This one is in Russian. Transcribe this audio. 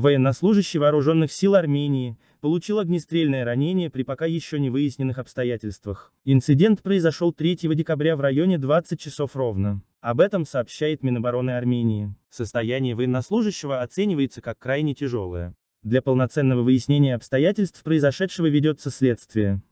военнослужащий вооруженных сил Армении, получил огнестрельное ранение при пока еще не выясненных обстоятельствах. Инцидент произошел 3 декабря в районе 20 часов ровно. Об этом сообщает Минобороны Армении. Состояние военнослужащего оценивается как крайне тяжелое. Для полноценного выяснения обстоятельств произошедшего ведется следствие.